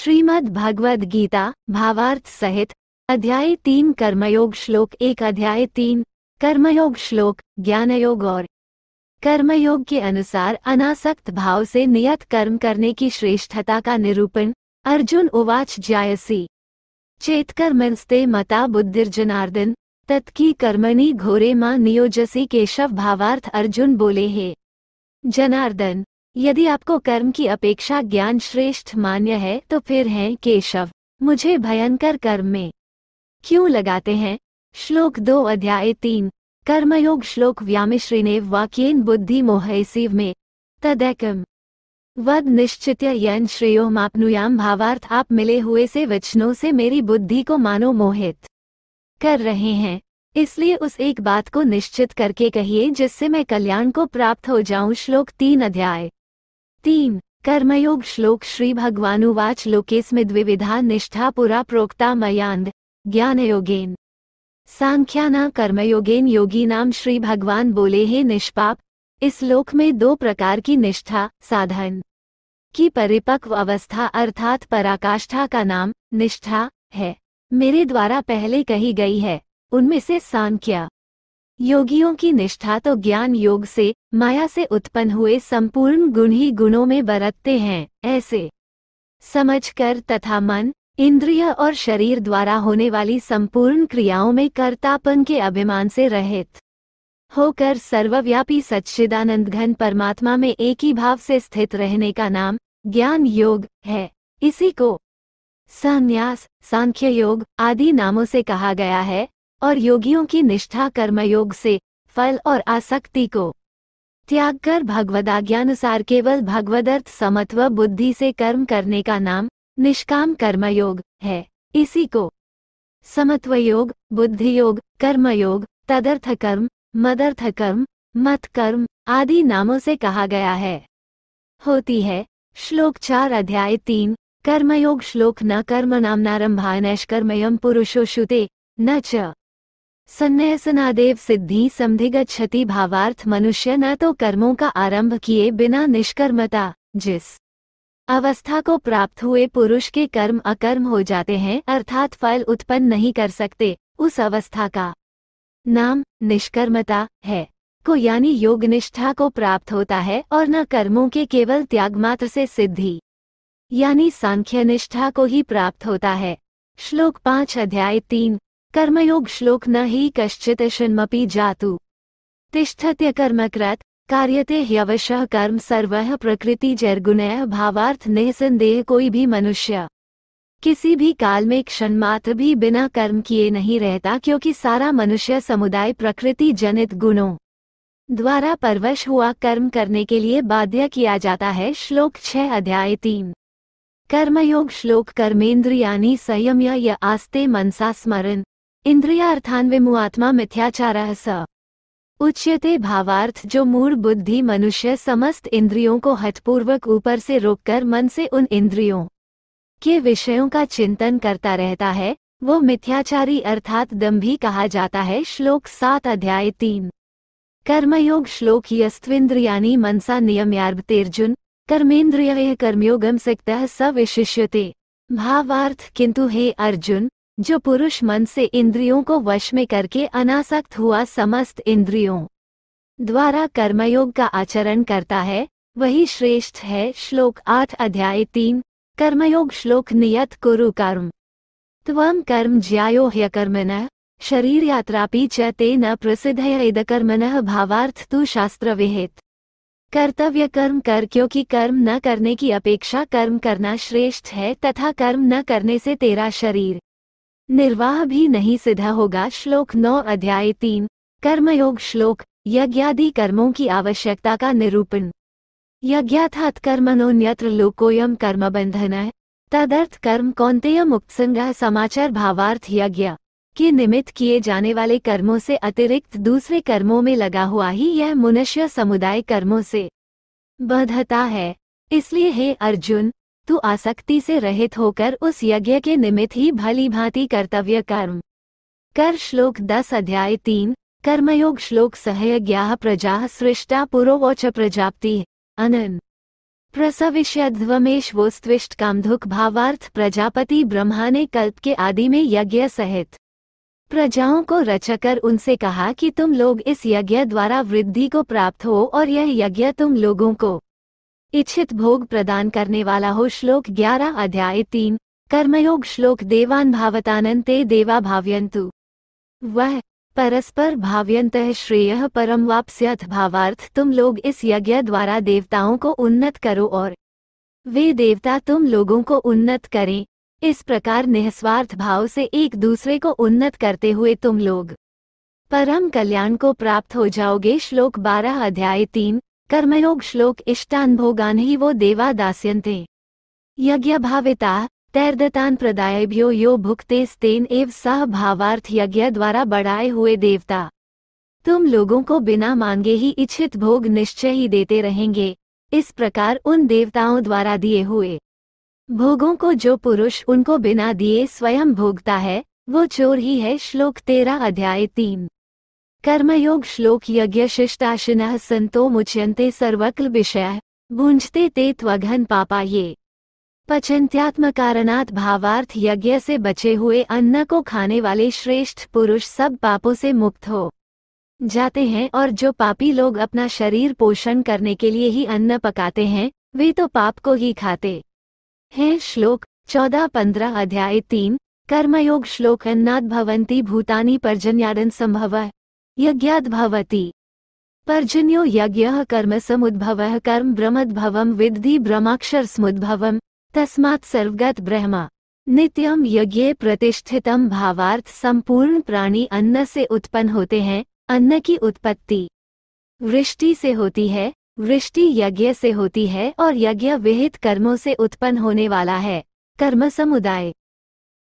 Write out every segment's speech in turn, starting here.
श्रीमद् भगवद गीता भावार्थ सहित अध्याय तीन कर्मयोग श्लोक एक अध्याय तीन कर्मयोग श्लोक ज्ञानयोग और कर्मयोग के अनुसार अनासक्त भाव से नियत कर्म करने की श्रेष्ठता का निरूपण अर्जुन उवाच जायसी चेतकर्मस्ते मता बुद्धिर्जनार्दन तत्की कर्मणि घोरे मां नियोजसी केशव भावार्थ अर्जुन बोले हे जनार्दन यदि आपको कर्म की अपेक्षा ज्ञान श्रेष्ठ मान्य है तो फिर है केशव मुझे भयंकर कर्म में क्यों लगाते हैं श्लोक दो अध्याय तीन कर्मयोग श्लोक ने वाक्यन बुद्धि मोहैसीव में तदैकम वद निश्चित यन श्रेयो मापनुयाम भावार्थ आप मिले हुए से वचनों से मेरी बुद्धि को मानो मोहित कर रहे हैं इसलिए उस एक बात को निश्चित करके कहिए जिससे मैं कल्याण को प्राप्त हो जाऊं श्लोक तीन अध्याय तीन कर्मयोग श्लोक श्री भगवानुवाच लोकेस्मि द्विविधा निष्ठा पुरा प्रोक्ता मयांद योगेन सांख्याना कर्मयोगेन योगी नाम श्री भगवान बोले हे निष्पाप इस लोक में दो प्रकार की निष्ठा साधन की परिपक्व अवस्था अर्थात पराकाष्ठा का नाम निष्ठा है मेरे द्वारा पहले कही गई है उनमें से सांख्या योगियों की निष्ठा तो ज्ञान योग से माया से उत्पन्न हुए संपूर्ण गुण ही गुणों में बरतते हैं ऐसे समझकर तथा मन इंद्रिय और शरीर द्वारा होने वाली संपूर्ण क्रियाओं में कर्तापन के अभिमान से रहित होकर सर्वव्यापी सच्चिदानंद घन परमात्मा में एक ही भाव से स्थित रहने का नाम ज्ञान योग है इसी को संन्यास सांख्य योग आदि नामों से कहा गया है और योगियों की निष्ठा कर्मयोग से फल और आसक्ति को त्याग कर भगवदाज्ञानुसार केवल भगवदर्थ समत्व बुद्धि से कर्म करने का नाम निष्काम कर्मयोग है इसी को समत्व योग बुद्धि योग कर्मयोग तदर्थ कर्म मदर्थ कर्म मत कर्म आदि नामों से कहा गया है होती है श्लोक चार अध्याय तीन कर्मयोग श्लोक न कर्म नाम नारंभा नैष्कर्मयम पुरुषो श्रुते न च सन्यासनादेव सिद्धि समधिगछति भावार्थ मनुष्य न तो कर्मों का आरंभ किए बिना निष्कर्मता जिस अवस्था को प्राप्त हुए पुरुष के कर्म अकर्म हो जाते हैं अर्थात फल उत्पन्न नहीं कर सकते उस अवस्था का नाम निष्कर्मता है को यानी योग निष्ठा को प्राप्त होता है और न कर्मों के केवल त्याग मात्र से सिद्धि यानी सांख्य निष्ठा को ही प्राप्त होता है श्लोक पाँच अध्याय तीन कर्मयोग श्लोक न ही कश्चित शिन्मपि जातु तिष्ठत्य कर्मकृत कार्यते ह्यवश कर्म सर्व प्रकृति जैर्गुण भावार्थ निसंदेह कोई भी मनुष्य किसी भी काल में क्षण मात्र भी बिना कर्म किए नहीं रहता क्योंकि सारा मनुष्य समुदाय प्रकृति जनित गुणों द्वारा परवश हुआ कर्म करने के लिए बाध्य किया जाता है श्लोक छह अध्याय तीन कर्मयोग श्लोक यानी संयम या आस्ते मनसा स्मरण इंद्रिया अर्थान्विमुआत्मा मिथ्याचार स उच्यते भावार्थ जो मूल बुद्धि मनुष्य समस्त इंद्रियों को हठपूर्वक ऊपर से रोककर मन से उन इंद्रियों के विषयों का चिंतन करता रहता है वो मिथ्याचारी अर्थात दम्भी कहा जाता है श्लोक सात अध्याय तीन कर्मयोग श्लोक यस्त्विंद्रियानी मनसा नियमयार्भतेर्जुन कर्मेन्द्रिय कर्मयोगम सिक्त स विशिष्यते भावार्थ किंतु हे अर्जुन जो पुरुष मन से इंद्रियों को वश में करके अनासक्त हुआ समस्त इंद्रियों द्वारा कर्मयोग का आचरण करता है वही श्रेष्ठ है श्लोक आठ अध्याय तीन कर्मयोग श्लोक नियत कुरु कर्म त्वम कर्म ज्यायो ह्यकर्मण शरीर यात्रापि च न प्रसिद्ध इदकर्मण भावार्थ तु शास्त्र विहित कर्तव्य कर्म कर क्योंकि कर्म न करने की अपेक्षा कर्म करना श्रेष्ठ है तथा कर्म न करने से तेरा शरीर निर्वाह भी नहीं सिद्ध होगा श्लोक नौ अध्याय तीन कर्मयोग श्लोक यज्ञादि कर्मों की आवश्यकता का निरूपण यज्ञाथात कर्मनोन्यत्र लोकोयम कर्म बंधन है तदर्थ कर्म कौनतेय मुक्तसंग्रह समाचार भावार्थ यज्ञ के निमित्त किए जाने वाले कर्मों से अतिरिक्त दूसरे कर्मों में लगा हुआ ही यह मनुष्य समुदाय कर्मों से बधता है इसलिए हे अर्जुन तू आसक्ति से रहित होकर उस यज्ञ के निमित्त ही भली भांति कर्तव्य कर्म कर श्लोक दस अध्याय तीन कर्मयोग श्लोक सहयज्ञा प्रजा सृष्टा पुरोवोच प्रजाप्ति अनन प्रसविष्यध्वमेश्वोस्त्विष्ट कामधुक भावार्थ प्रजापति ब्रह्मा ने कल्प के आदि में यज्ञ सहित प्रजाओं को रचकर उनसे कहा कि तुम लोग इस यज्ञ द्वारा वृद्धि को प्राप्त हो और यह यज्ञ तुम लोगों को इच्छित भोग प्रदान करने वाला हो श्लोक ग्यारह अध्याय तीन कर्मयोग श्लोक देवान भावतानंद देवा भाव्यंतु वह परस्पर भाव्यंत श्रेय परम वापस्यथ भावार्थ तुम लोग इस यज्ञ द्वारा देवताओं को उन्नत करो और वे देवता तुम लोगों को उन्नत करें इस प्रकार निस्वार्थ भाव से एक दूसरे को उन्नत करते हुए तुम लोग परम कल्याण को प्राप्त हो जाओगे श्लोक बारह अध्याय तीन कर्मयोग श्लोक इष्टान भोगान ही वो देवा दास्यन्ते यज्ञ भाविता तैर्दतान प्रदायभ्यो यो भुक्ते स्तेन एव सह भावार्थ यज्ञ द्वारा बढ़ाए हुए देवता तुम लोगों को बिना मांगे ही इच्छित भोग निश्चय ही देते रहेंगे इस प्रकार उन देवताओं द्वारा दिए हुए भोगों को जो पुरुष उनको बिना दिए स्वयं भोगता है वो चोर ही है श्लोक तेरा अध्याय तीन कर्मयोग श्लोक यज्ञ शिष्टाशिन संतो मुच्यंते सर्वक्ल विषय भूंजते ते त्वघन पापा ये पचंत्यात्म कारणात भावार्थ यज्ञ से बचे हुए अन्न को खाने वाले श्रेष्ठ पुरुष सब पापों से मुक्त हो जाते हैं और जो पापी लोग अपना शरीर पोषण करने के लिए ही अन्न पकाते हैं वे तो पाप को ही खाते हैं श्लोक चौदह पंद्रह अध्याय तीन कर्मयोग श्लोक अन्नाद भवंती भूतानी पर्जन्यादन संभव है यज्ञाद्भवति पर्जन्यो कर्म समुद्भव कर्म ब्रह्मद्भव विद्धि ब्रह्माक्षरसमुद्भवं तस्मात् सर्वगत ब्रह्म नित्यम यज्ञ प्रतिष्ठितम भावार्थ संपूर्ण प्राणी अन्न से उत्पन्न होते हैं अन्न की उत्पत्ति वृष्टि से होती है वृष्टि यज्ञ से होती है और यज्ञ विहित कर्मों से उत्पन्न होने वाला है कर्म समुदाय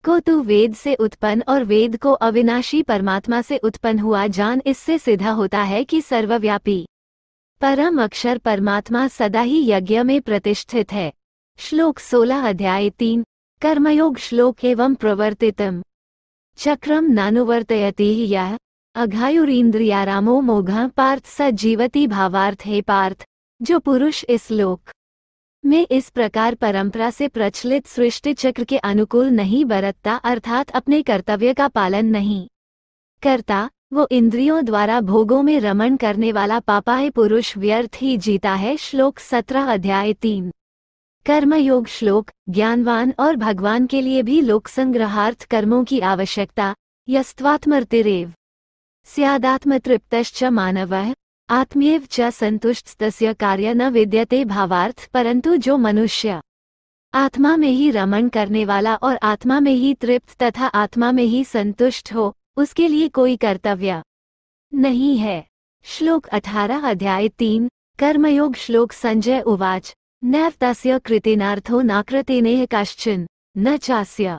को तू वेद से उत्पन्न और वेद को अविनाशी परमात्मा से उत्पन्न हुआ जान इससे सीधा होता है कि सर्वव्यापी परम अक्षर परमात्मा सदा ही यज्ञ में प्रतिष्ठित है श्लोक 16 अध्याय 3 कर्मयोग श्लोक एवं प्रवर्तितम चक्रम नानुवर्तयति यह रामो मोघ पार्थ स जीवती भावार्थ हे पार्थ जो पुरुष इस लोक मैं इस प्रकार परंपरा से प्रचलित सृष्टि चक्र के अनुकूल नहीं बरतता अर्थात अपने कर्तव्य का पालन नहीं करता वो इंद्रियों द्वारा भोगों में रमण करने वाला पापाही पुरुष व्यर्थ ही जीता है श्लोक सत्रह अध्याय तीन कर्मयोग श्लोक ज्ञानवान और भगवान के लिए भी लोक संग्रहार्थ कर्मों की आवश्यकता यस्वात्मर्तिरेव तृप्त मानव आत्मेव च संतुष्ट कार्य न विद्यते भावार्थ परंतु जो मनुष्य आत्मा में ही रमण करने वाला और आत्मा में ही तृप्त तथा आत्मा में ही संतुष्ट हो उसके लिए कोई कर्तव्य नहीं है श्लोक 18 अध्याय 3 कर्मयोग श्लोक संजय उवाच नैव तस्य कृतेनार्थो नाकृतेनेह कश्चिन न चास्य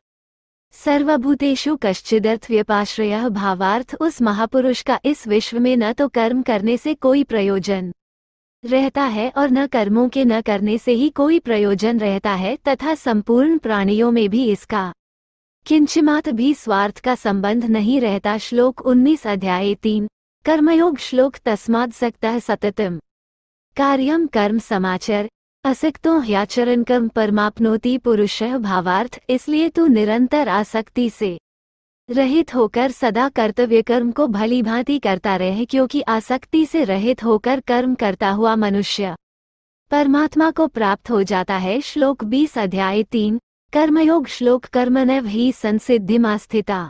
सर्वभूतेषु व्यपाश्रय भावार्थ उस महापुरुष का इस विश्व में न तो कर्म करने से कोई प्रयोजन रहता है और न कर्मों के न करने से ही कोई प्रयोजन रहता है तथा संपूर्ण प्राणियों में भी इसका किंचिमात भी स्वार्थ का संबंध नहीं रहता श्लोक 19 अध्याय 3 कर्मयोग श्लोक तस्माद सकता सततम कार्यम कर्म समाचर असिक्तो ह्याचरणकम परमापनोति पुरुषः भावार्थ इसलिए तू निरंतर आसक्ति से रहित होकर सदा कर्तव्य कर्म को भली भांति करता रहे क्योंकि आसक्ति से रहित होकर कर्म करता हुआ मनुष्य परमात्मा को प्राप्त हो जाता है श्लोक 20 अध्याय 3 कर्मयोग श्लोक कर्मनैव ही संसिद्धिमास्थिता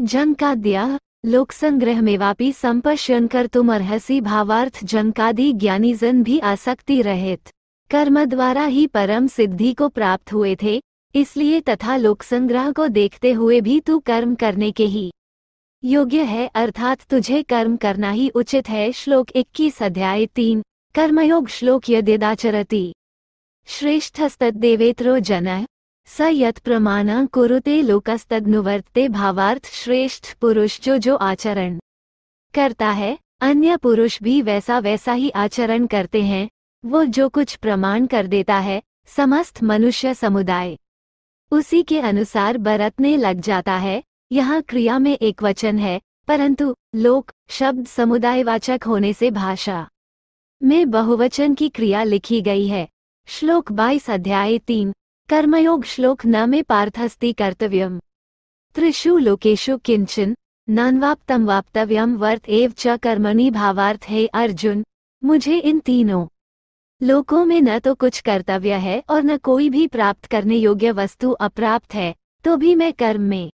जनकाद्य लोकसंग्रह में वापी कर तुम अर्सी भावार्थ जनकादि ज्ञानी जन भी आसक्ति रहित कर्म द्वारा ही परम सिद्धि को प्राप्त हुए थे इसलिए तथा लोकसंग्रह को देखते हुए भी तू कर्म करने के ही योग्य है अर्थात तुझे कर्म करना ही उचित है श्लोक इक्कीस अध्याय तीन कर्मयोग श्लोक श्रेष्ठ श्रेष्ठस्तद्देवेत्रो जन स यत प्रमाण कुरुते लोकस्तनुवर्तते भावार्थ श्रेष्ठ पुरुष जो जो आचरण करता है अन्य पुरुष भी वैसा वैसा ही आचरण करते हैं वो जो कुछ प्रमाण कर देता है समस्त मनुष्य समुदाय उसी के अनुसार बरतने लग जाता है यहाँ क्रिया में एक वचन है परंतु लोक शब्द समुदायवाचक होने से भाषा में बहुवचन की क्रिया लिखी गई है श्लोक बाईस अध्याय तीन कर्मयोग श्लोक न में पार्थस्ती कर्तव्यम त्रिषु लोकेशु किंचन नानवाप्तम वाप्तव्यम वर्त एव च कर्मणि भावार्थ है अर्जुन मुझे इन तीनों लोगों में न तो कुछ कर्तव्य है और न कोई भी प्राप्त करने योग्य वस्तु अप्राप्त है तो भी मैं कर्म में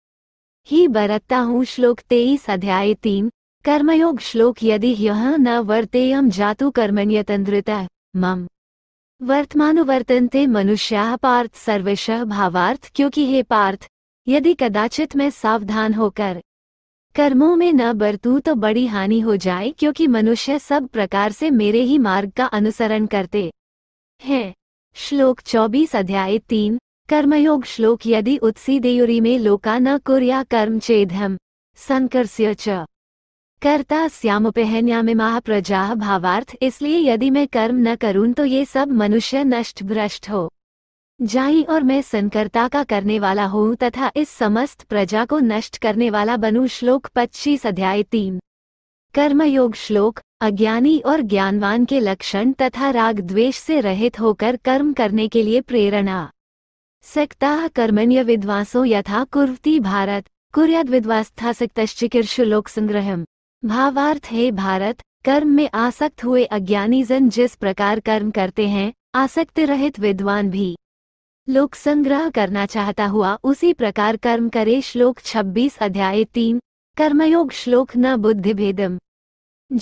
ही बरतता हूँ श्लोक तेईस अध्याय तीन कर्मयोग श्लोक यदि यह न वर्तेयम जातु कर्मण्यतंद्रता मम वर्तमानुवर्तनते मनुष्या पार्थ सर्वश भावार्थ क्योंकि हे पार्थ यदि कदाचित मैं सावधान होकर कर्मों में न बरतू तो बड़ी हानि हो जाए क्योंकि मनुष्य सब प्रकार से मेरे ही मार्ग का अनुसरण करते हैं श्लोक 24 अध्याय 3 कर्मयोग श्लोक यदि उत्सी देयुरी में लोका न कुर्या कर्म चेदम संकर्ष्य च कर्ता में प्रजा भावार्थ इसलिए यदि मैं कर्म न करूं तो ये सब मनुष्य नष्ट भ्रष्ट हो जाई और मैं सनकर्ता का करने वाला हूँ तथा इस समस्त प्रजा को नष्ट करने वाला बनू श्लोक पच्चीस अध्याय तीन कर्मयोग श्लोक अज्ञानी और ज्ञानवान के लक्षण तथा राग द्वेष से रहित होकर कर्म करने के लिए प्रेरणा सक्ताह कर्मण्य विद्वासो यथा कुर्वती भारत कुर्यद विद्वास्था सिक्तश्चिकीर्षु लोक संग्रह भावार्थ हे भारत कर्म में आसक्त हुए अज्ञानी जन जिस प्रकार कर्म करते हैं आसक्ति रहित विद्वान भी लोक संग्रह करना चाहता हुआ उसी प्रकार कर्म करे श्लोक 26 अध्याय 3 कर्मयोग श्लोक न बुद्धिभेदम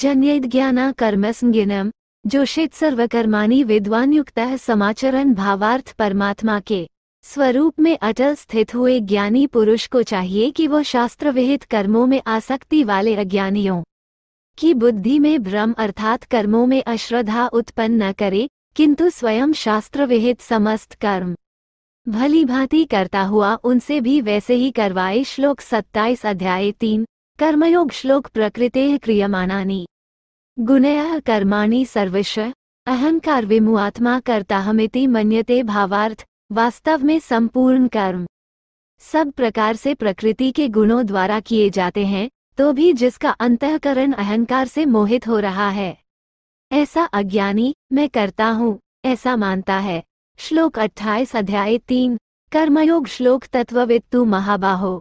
जन्येद ज्ञाना कर्मस्गिनम जोषित सर्वकर्माणी विद्वान युक्त समाचरण भावार्थ परमात्मा के स्वरूप में अटल स्थित हुए ज्ञानी पुरुष को चाहिए कि वह शास्त्र विहित कर्मों में आसक्ति वाले अज्ञानियों की बुद्धि में भ्रम अर्थात कर्मों में अश्रद्धा उत्पन्न न करे किंतु स्वयं शास्त्र विहित समस्त कर्म भली भांति करता हुआ उनसे भी वैसे ही करवाए श्लोक 27 अध्याय 3 कर्मयोग श्लोक प्रकृते क्रियमाणानि गुणय कर्माणी सर्वश अहंकार विमुआत्मा करता हमिति मन्यते भावार्थ वास्तव में संपूर्ण कर्म सब प्रकार से प्रकृति के गुणों द्वारा किए जाते हैं तो भी जिसका अंतकरण अहंकार से मोहित हो रहा है ऐसा अज्ञानी मैं करता हूँ ऐसा मानता है श्लोक 28 अध्याय 3 कर्मयोग श्लोक तत्ववित्तु महाबाहो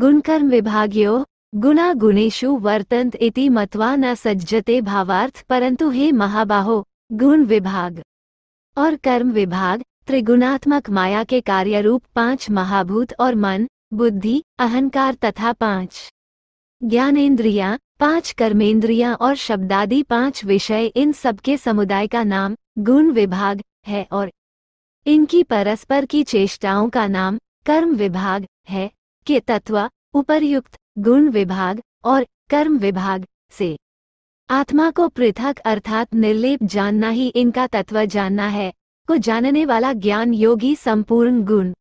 गुणकर्म विभाग्यो गुणा गुणेशु वर्तंत इति मत्वा न सज्जते भावार्थ परंतु हे महाबाहो गुण विभाग और कर्म विभाग त्रिगुणात्मक माया के कार्य रूप पांच महाभूत और मन बुद्धि अहंकार तथा पांच ज्ञानेन्द्रिया पांच कर्मेंद्रिया और शब्दादि पांच विषय इन सबके समुदाय का नाम गुण विभाग है और इनकी परस्पर की चेष्टाओं का नाम कर्म विभाग है के तत्व उपर्युक्त गुण विभाग और कर्म विभाग से आत्मा को पृथक अर्थात निर्लेप जानना ही इनका तत्व जानना है को जानने वाला ज्ञान योगी संपूर्ण गुण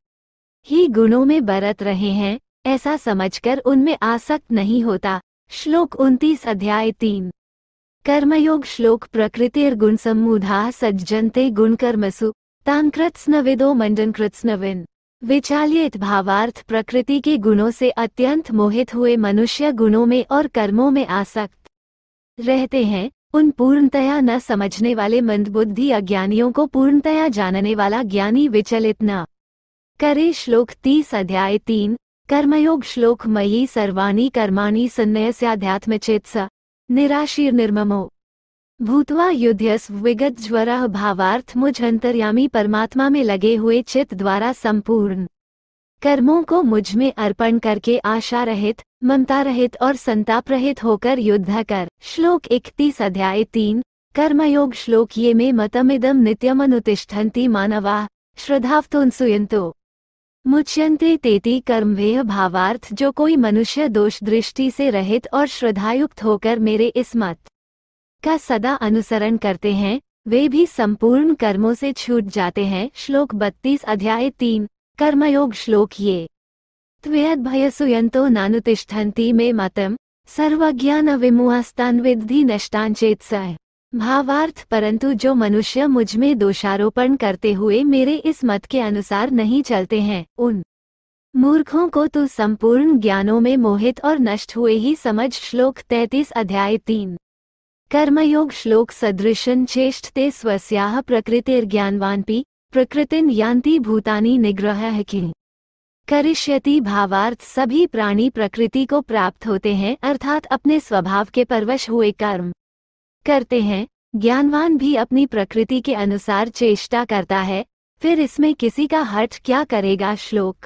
ही गुणों में बरत रहे हैं ऐसा समझकर उनमें आसक्त नहीं होता श्लोक उन्तीस अध्याय तीन कर्मयोग श्लोक प्रकृतिर गुणसमूधा सज्जनते कर्मसु तानकृत्स्नविदो मंडनकृत्स्नविन विचालित भावार्थ प्रकृति के गुणों से अत्यंत मोहित हुए मनुष्य गुणों में और कर्मों में आसक्त रहते हैं उन पूर्णतया न समझने वाले मंदबुद्धि अज्ञानियों को पूर्णतया जानने वाला ज्ञानी विचलित न करे श्लोक तीस अध्याय तीन कर्मयोग श्लोक मयी सर्वाणी कर्माणी चेत स निराशीर निर्ममो भूतवा युद्धस विगत ज्वर भावार्थ मुझ अंतर्यामी परमात्मा में लगे हुए चित्त द्वारा संपूर्ण कर्मों को मुझ में अर्पण करके आशा रहित ममता रहित और संताप रहित होकर युद्ध कर श्लोक इकतीस अध्याय तीन कर्मयोग श्लोक ये में मतमिदम नित्यमनुतिष्ठन्ति मानवा श्रद्धावतुनसुयंतो मुच्यंते तेती कर्मवेह भावार्थ जो कोई मनुष्य दोष दृष्टि से रहित और श्रद्धायुक्त होकर मेरे इस मत का सदा अनुसरण करते हैं वे भी संपूर्ण कर्मों से छूट जाते हैं श्लोक बत्तीस अध्याय तीन कर्मयोग श्लोक ये त्वयद्भयसुयंतो नानुतिष्ठन्ति मे मतम सर्वज्ञान विमुहस्तान्विधि नष्टांचेत सह भावार्थ परंतु जो मनुष्य मुझ में दोषारोपण करते हुए मेरे इस मत के अनुसार नहीं चलते हैं उन मूर्खों को तो संपूर्ण ज्ञानों में मोहित और नष्ट हुए ही समझ श्लोक तैतीस अध्याय तीन कर्मयोग श्लोक सदृशन चेष्टते स्वस्याः पी प्रकृतिन यान्ति भूतानी निग्रह कि करिष्यति भावार्थ सभी प्राणी प्रकृति को प्राप्त होते हैं अर्थात अपने स्वभाव के परवश हुए कर्म करते हैं ज्ञानवान भी अपनी प्रकृति के अनुसार चेष्टा करता है फिर इसमें किसी का हट क्या करेगा श्लोक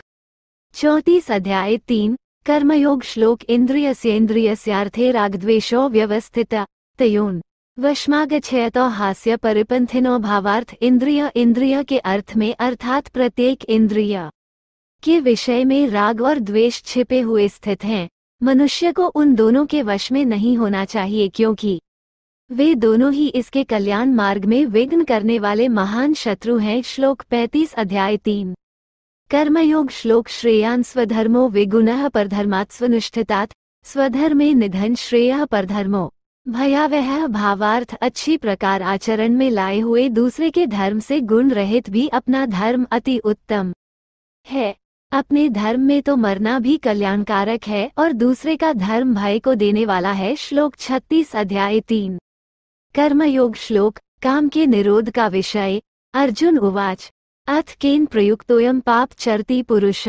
चौतीस अध्याय तीन कर्मयोग श्लोक इंद्रियसेन्द्रियस्यार्थे रागद्वेशो व्यवस्थिता तयोन वशमाग छय तो हास्य परिपंथिनो भावार्थ इंद्रिय इंद्रिय के अर्थ में अर्थात प्रत्येक इंद्रिय के विषय में राग और द्वेष छिपे हुए स्थित हैं मनुष्य को उन दोनों के वश में नहीं होना चाहिए क्योंकि वे दोनों ही इसके कल्याण मार्ग में विघ्न करने वाले महान शत्रु हैं श्लोक 35 अध्याय 3 कर्मयोग श्लोक श्रेयान स्वधर्मो विगुण परधर्मात् स्वनुष्ठितात् स्वधर्मे निधन श्रेय परधर्मो भयावह भावार्थ अच्छी प्रकार आचरण में लाए हुए दूसरे के धर्म से गुण रहित भी अपना धर्म अति उत्तम है अपने धर्म में तो मरना भी कल्याणकारक है और दूसरे का धर्म भय को देने वाला है श्लोक 36 अध्याय 3 कर्मयोग श्लोक काम के निरोध का विषय अर्जुन उवाच अथ केन प्रयुक्तोयम पाप चरती पुरुष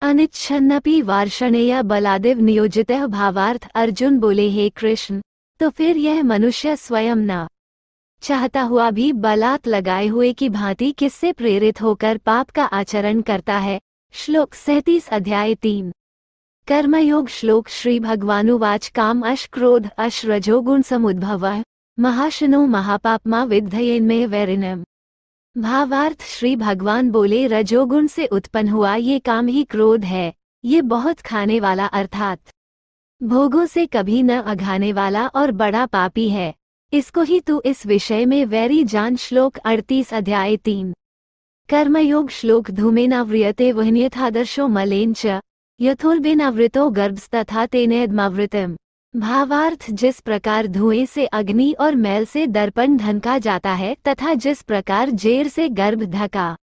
अनिच्छन्नपि वार्षणेय बलादेव नियोजित भावार्थ अर्जुन बोले हे कृष्ण तो फिर यह मनुष्य स्वयं न चाहता हुआ भी बलात् लगाए हुए की भांति किससे प्रेरित होकर पाप का आचरण करता है श्लोक सैतीस अध्याय तीन कर्मयोग श्लोक श्री भगवानुवाच काम अश क्रोध अश रजोगुण समुद्भव महाशनो महापापमा विद्धयेन में वैरिनम भावार्थ श्री भगवान बोले रजोगुण से उत्पन्न हुआ ये काम ही क्रोध है ये बहुत खाने वाला अर्थात भोगों से कभी न अघाने वाला और बड़ा पापी है इसको ही तू इस विषय में वैरी जान श्लोक अड़तीस अध्याय तीन कर्मयोग श्लोक धूमेनाव्रियते वहन्यथादर्शो मलेन च गर्भ गर्भस्तथा तेनेदमावृतम भावार्थ जिस प्रकार धुएं से अग्नि और मैल से दर्पण धनका जाता है तथा जिस प्रकार जेर से गर्भ धका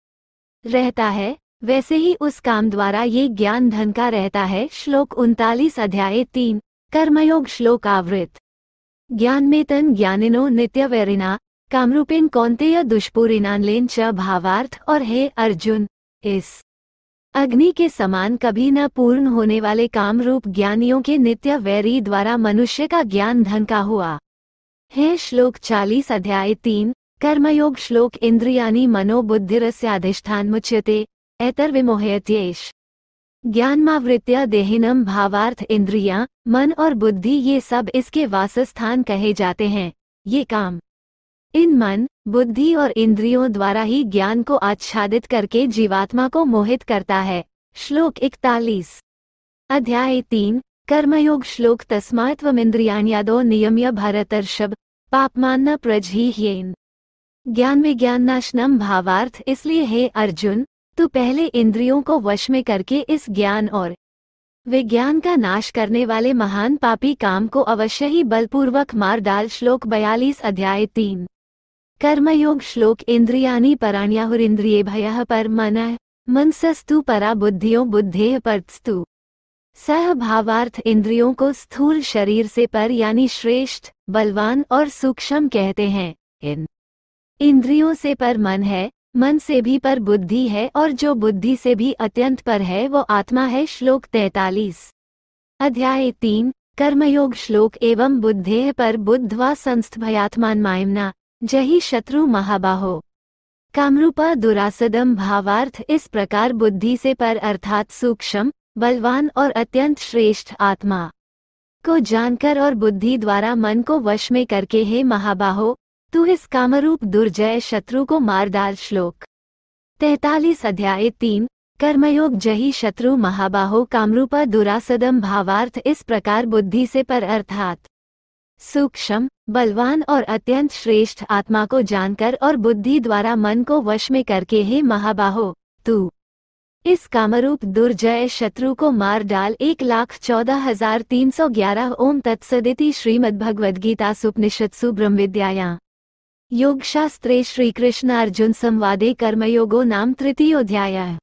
रहता है वैसे ही उस काम द्वारा ये ज्ञान धन का रहता है श्लोक उनतालीस अध्याय तीन कर्मयोग श्लोक आवृत ज्ञान में तन ज्ञानिनो नित्यवैरिना कामरूपेण कौंतेय दुष्पूरिनानलेन च भावार्थ और हे अर्जुन इस अग्नि के समान कभी न पूर्ण होने वाले काम रूप ज्ञानियों के नित्य वैरी द्वारा मनुष्य का ज्ञान धन का हुआ है श्लोक चालीस अध्याय तीन कर्मयोग श्लोक इंद्रियानी मनोबुद्धिरस्याधिष्ठान मुच्यते ज्ञान ज्ञानमावृत्या देहिनम भावार्थ इंद्रिया मन और बुद्धि ये सब इसके वासस्थान कहे जाते हैं ये काम इन मन बुद्धि और इंद्रियों द्वारा ही ज्ञान को आच्छादित करके जीवात्मा को मोहित करता है श्लोक इकतालीस अध्याय तीन कर्मयोग श्लोक तस्मात्व तस्मात्वमिंद्रियाण्यादो नियम्य भरतर्षभ पापमान प्रजही ज्ञान में नाशनम भावार्थ इसलिए हे अर्जुन तो पहले इंद्रियों को वश में करके इस ज्ञान और विज्ञान का नाश करने वाले महान पापी काम को अवश्य ही बलपूर्वक मार डाल श्लोक बयालीस अध्याय तीन कर्मयोग श्लोक इंद्रियानि पराण्याहुरिंद्रिय भय पर मन मनसस्तु परा बुद्धियों बुद्धे परस्तु सह भावार्थ इंद्रियों को स्थूल शरीर से पर यानी श्रेष्ठ बलवान और सूक्ष्म कहते हैं इन इंद्रियों से पर मन है मन से भी पर बुद्धि है और जो बुद्धि से भी अत्यंत पर है वो आत्मा है श्लोक तैतालीस अध्याय तीन कर्मयोग श्लोक एवं बुद्धे पर बुद्धवा भयात्मान मायमना जही शत्रु महाबाहो कामरूपा दुरासदम भावार्थ इस प्रकार बुद्धि से पर अर्थात सूक्ष्म बलवान और अत्यंत श्रेष्ठ आत्मा को जानकर और बुद्धि द्वारा मन को वश में करके हे महाबाहो तू इस कामरूप दुर्जय शत्रु को मार डाल श्लोक तैतालीस अध्याय तीन कर्मयोग जही शत्रु महाबाहो कामरूपा दुरासदम भावार्थ इस प्रकार बुद्धि से पर अर्थात सूक्ष्म बलवान और अत्यंत श्रेष्ठ आत्मा को जानकर और बुद्धि द्वारा मन को वश में करके हे महाबाहो तू इस कामरूप दुर्जय शत्रु को मार डाल एक लाख चौदह हजार तीन सौ ग्यारह ओम तत्सदिति श्रीमद्भगवद्गीता सुपनिषत्सु विद्याया योगशास्त्रे संवादे कर्मयोगो नाम तृतीयोऽध्यायः